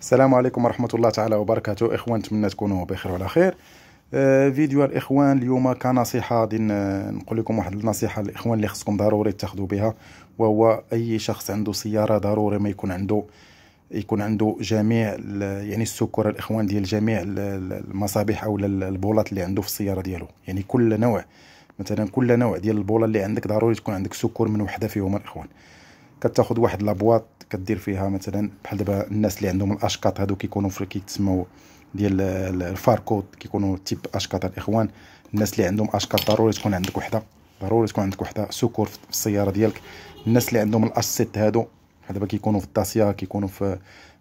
السلام عليكم ورحمة الله تعالى وبركاته إخوان نتمنى تكونوا بخير وعلى خير آه، فيديو الإخوان اليوم كنصيحة غادي نقول لكم واحد النصيحة الإخوان اللي خصكم ضروري تاخذوا بها وهو أي شخص عنده سيارة ضروري ما يكون عنده يكون عنده جميع يعني السكر الإخوان ديال جميع المصابيح أو البولات اللي عنده في السيارة ديالو يعني كل نوع مثلا كل نوع ديال البوله اللي عندك ضروري تكون عندك سكر من وحده فيهم الإخوان كتاخذ واحد لابواط كدير فيها مثلا بحال دابا الناس اللي عندهم الاشكاط هادو كيكونوا في كيتسموا ديال الفاركود كيكونوا تيب اشكاط الاخوان الناس اللي عندهم اشكاط ضروري تكون عندك وحده ضروري تكون عندك وحده سكور في السياره ديالك الناس اللي عندهم الاسيت هادو بحال دابا كيكونوا في الداسيا كيكونوا في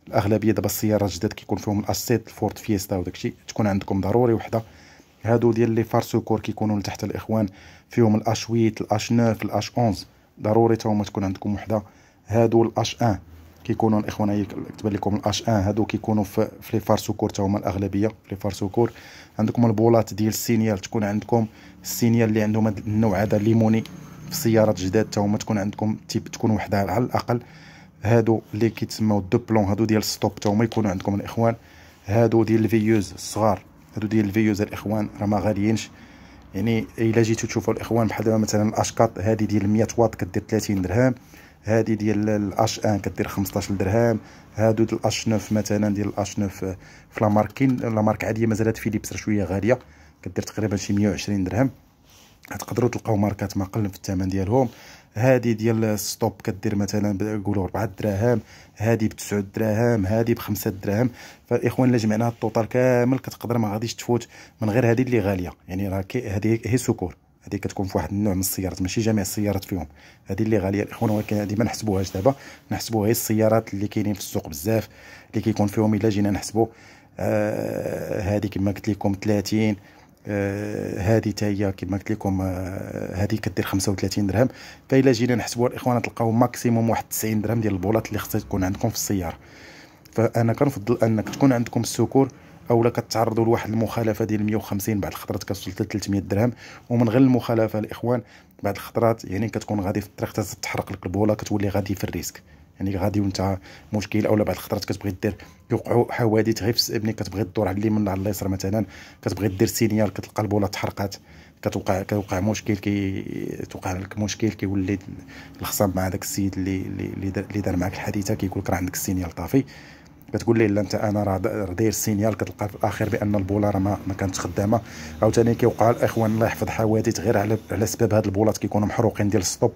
الاغلبيه دابا السيارات الجداد كيكون فيهم الاسيت الفورد فيستا وداكشي تكون عندكم ضروري وحده هادو ديال لي فار سكور كيكونوا لتحت الاخوان فيهم الاش 8 الاش 9 الاش 11 ضروري تاهما تكون عندكم وحده هادو الاش ان كيكونوا الاخوان هي كتب لكم الاش ان هادو كيكونوا في لي فارسوكور سوكور هما الاغلبيه لي فارسوكور عندكم البولات ديال السينيال تكون عندكم السينيال اللي عندهم هاد النوع هذا ليموني في السيارات جداد تاهما تكون عندكم تيب تكون وحده على الاقل هادو اللي كيتسموا دو بلون هادو ديال ستوب تاهما يكونوا عندكم الاخوان هادو ديال الفيوز الصغار هادو ديال الفيوز الاخوان راه ما غاليينش يعني الا جيتو تشوفوا الاخوان بحال دابا مثلا الاشكاط هذه ديال 100 واط كدير 30 درهم هذه ديال الاش ان كدير 15 درهم هادو ديال الاش 9 مثلا ديال الاش 9 في لاماركين لامارك عاديه مازالت فيليبس شويه غاليه كدير تقريبا شي 120 درهم تقدروا تلقاو ماركات ما قل في الثمن ديالهم هذه ديال الستوب كدير مثلا نقولوا 4 دراهم هذه ب 9 دراهم هذه ب 5 دراهم فالاخوان الا جمعناها الطوطال كامل كتقدر ما غاديش تفوت من غير هذه اللي غاليه يعني راه هذه هي سكور هذه كتكون في واحد النوع من السيارات ماشي جميع السيارات فيهم هذه اللي غاليه الاخوان ولكن هذه ما نحسبوهاش دابا نحسبو غير السيارات اللي كاينين في السوق بزاف اللي كيكون فيهم الا جينا نحسبوا آه هذه كما قلت لكم 30 آه، هذه حتى هي كما قلت لكم آه، هذه كدير 35 درهم فإلا جينا نحسبوها الاخوان تلقاو ماكسيموم واحد 90 درهم ديال البولات اللي خصها تكون عندكم في السياره فانا كنفضل انك تكون عندكم السكور اولا كتعرضوا لواحد المخالفه ديال 150 بعد الخطرات كتوصل حتى 300 درهم ومن غير المخالفه الاخوان بعد الخطرات يعني كتكون غادي في الطريق تتحرق لك البوله كتولي غادي في الريسك يعني غادي وانت مشكل اولا بعض الخطرات كتبغي دير كيوقعوا حوادث غير في ابنك كتبغي دور على اليمين على اليسار مثلا كتبغي دير سينيال كتلقى البوله تحرقات كتوقع كيوقع مشكل كي توقع لك مشكل كيولي الخصام مع داك السيد اللي اللي دار معك الحادثه كيقول لك راه عندك السينيال طافي كتقول ليه لا انت انا راه داير سينيال كتلقى في الاخر بان البوله راه ما, ما كانتش خدامه عاوتاني كيوقع الاخوان الله يحفظ حوادث غير على على سبب هاد البولات كيكونوا محروقين ديال السطوب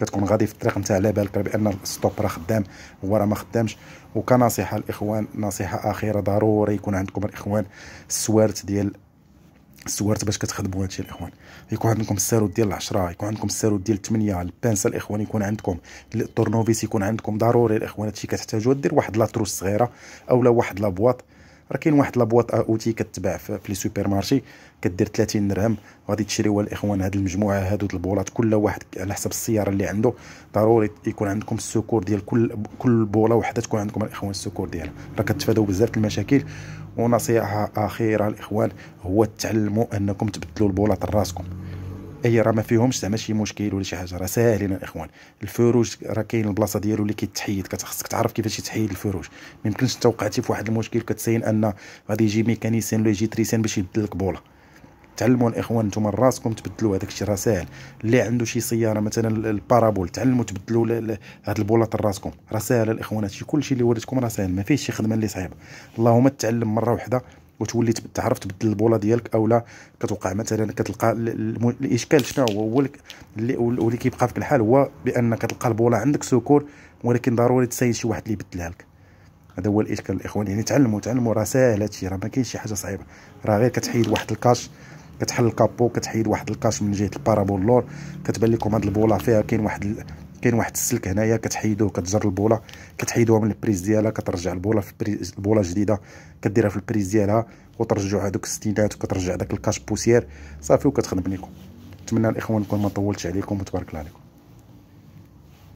كتكون غادي في الطريق نتا على بالك بان الستوب راه خدام هو راه ما خدامش وكنصيحه الاخوان نصيحه اخيره ضروري يكون عندكم الاخوان السوارت ديال السوارت باش كتخدموا هادشي الاخوان يكون عندكم الساروت ديال 10 يكون عندكم الساروت ديال 8 البانسه الاخوان يكون عندكم التورنوفيس يكون عندكم ضروري الاخوان هادشي كتحتاجوه دير واحد لاطروس صغيره اولا واحد لابواط راه كاين واحد لابواط اوتي كتباع في لي سوبر مارشي كدير 30 درهم غادي تشريوها الاخوان هاد المجموعه هادو د البولات كل واحد على حسب السياره اللي عنده ضروري يكون عندكم السكور ديال كل كل بوله وحده تكون عندكم الاخوان السكور ديالها راه كتفادوا بزاف المشاكل ونصيحه اخيره الاخوان هو تعلموا انكم تبدلوا البولات راسكم اي راه ما فيهمش زعما شي مشكل ولا شي حاجه راه ساهلين الاخوان الفروج راه كاين البلاصه ديالو اللي كيتحيد كتخصك تعرف كيفاش يتحيد الفروج ما يمكنش انت وقعتي في واحد المشكل كتسين ان غادي يجي ميكانيسيان ولا يجي تريسيان باش يبدل لك بوله تعلموا الاخوان نتوما راسكم تبدلوا هذاك الشيء راه ساهل اللي عنده شي سياره مثلا البارابول تعلموا تبدلوا هاد البولاط راسكم راه ساهل الاخوان هادشي كلشي اللي وريتكم راه ساهل ما فيهش شي خدمه اللي صعيبه اللهم تعلم مره واحده وتولي تعرف تبدل البوله ديالك او لا كتوقع مثلا كتلقى الاشكال شنو هو هو اللي, اللي كيبقى فيك الحال هو بان كتلقى البوله عندك سكور ولكن ضروري تسايد شي واحد اللي يبدلها لك هذا هو الاشكال الاخوان يعني تعلموا تعلموا راه ساهل هادشي راه ما كاينش شي حاجه صعيبه راه غير كتحيد واحد الكاش كتحل الكابو كتحيد واحد الكاش من جهه البارابول لور كتبان لكم هاد البوله فيها كاين واحد كاين واحد السلك هنايا كتحيدوه كتجر البوله كتحيدوها من البريز ديالها كترجع البوله في البريز البوله جديده كديرها في البريز ديالها وترجعوا هذوك الستينات وكترجع داك الكاش بوسيير صافي وكتخدم لكم نتمنى الاخوان نكون ما طولتش عليكم وتبارك الله عليكم